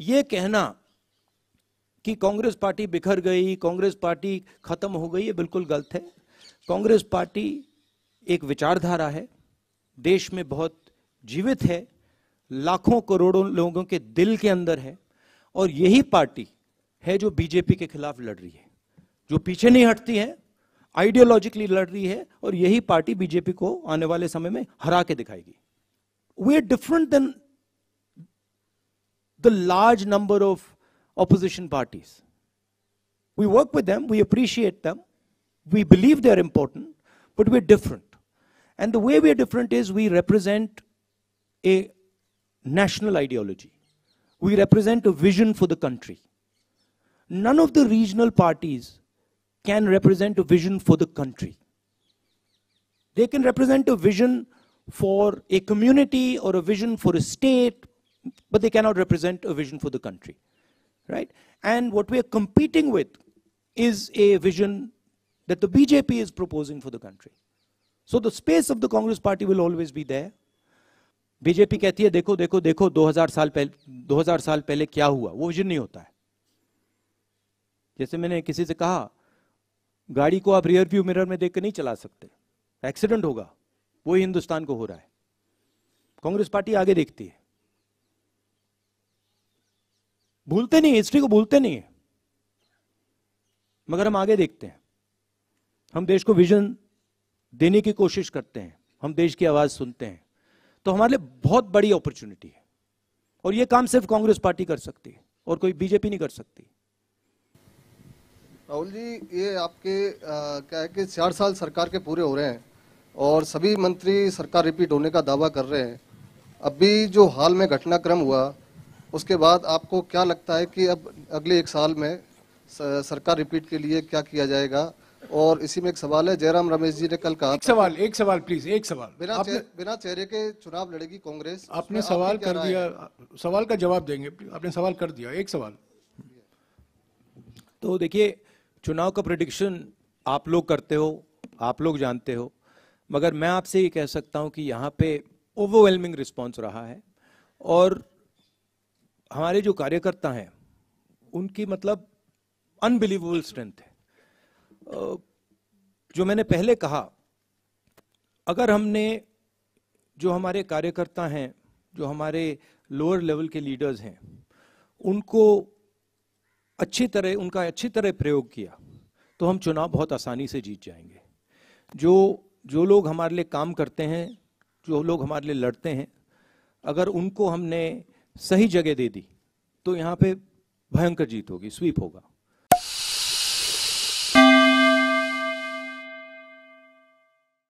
ये कहना कि कांग्रेस पार्टी बिखर गई कांग्रेस पार्टी खत्म हो गई ये बिल्कुल गलत है कांग्रेस पार्टी एक विचारधारा है देश में बहुत जीवित है लाखों करोड़ों लोगों के दिल के अंदर है और यही पार्टी है जो बीजेपी के खिलाफ लड़ रही है जो पीछे नहीं हटती है आइडियोलॉजिकली लड़ रही है और यही पार्टी बीजेपी को आने वाले समय में हरा के दिखाएगी we are different than the large number of opposition parties. We work with them, we appreciate them, we believe they're important, but we're different. And the way we're different is we represent a national ideology. We represent a vision for the country. None of the regional parties can represent a vision for the country. They can represent a vision for a community or a vision for a state but they cannot represent a vision for the country, right? And what we are competing with is a vision that the BJP is proposing for the country. So the space of the Congress party will always be there. BJP कहती है देखो देखो देखो 2000 साल पहले 2000 साल पहले क्या हुआ वो विजन नहीं होता है जैसे मैंने किसी से कहा गाड़ी को आप रियर व्यू मिरर में देख कर नहीं चला सकते एक्सीडेंट होगा वही हिंदुस्तान को हो रहा है कांग्रेस पार्टी आगे देखती है भूलते नहीं हिस्ट्री को भूलते नहीं है मगर हम आगे देखते हैं हम देश को विजन देने की कोशिश करते हैं हम देश की आवाज सुनते हैं तो हमारे लिए बहुत बड़ी अपॉर्चुनिटी है और यह काम सिर्फ कांग्रेस पार्टी कर सकती है और कोई बीजेपी नहीं कर सकती राहुल जी ये आपके आ, क्या है कि चार साल सरकार के पूरे हो रहे हैं और सभी मंत्री सरकार रिपीट होने का दावा कर रहे हैं अभी जो हाल में घटनाक्रम हुआ उसके बाद आपको क्या लगता है कि अब अगले एक साल में सरकार रिपीट के लिए क्या किया जाएगा और इसी में एक सवाल है जयराम रमेश जी ने कल कहा एक सवाल एक सवाल प्लीज एक सवाल बिना आपने, चेहरे, बिना चेहरे के चुनाव लड़ेगी कांग्रेस आपने सवाल कर दिया सवाल का जवाब देंगे आपने सवाल कर दिया एक सवाल तो देखिए चुनाव का प्रडिक्शन आप लोग करते हो आप लोग जानते हो मगर मैं आपसे ये कह सकता हूँ कि यहाँ पे ओवरवेलमिंग रिस्पॉन्स रहा है और हमारे जो कार्यकर्ता हैं उनकी मतलब अनबिलीवेबल स्ट्रेंथ है जो मैंने पहले कहा अगर हमने जो हमारे कार्यकर्ता हैं जो हमारे लोअर लेवल के लीडर्स हैं उनको अच्छी तरह उनका अच्छी तरह प्रयोग किया तो हम चुनाव बहुत आसानी से जीत जाएंगे जो जो लोग हमारे लिए काम करते हैं जो लोग हमारे लिए लड़ते हैं अगर उनको हमने सही जगह दे दी तो यहां पे भयंकर जीत होगी स्वीप होगा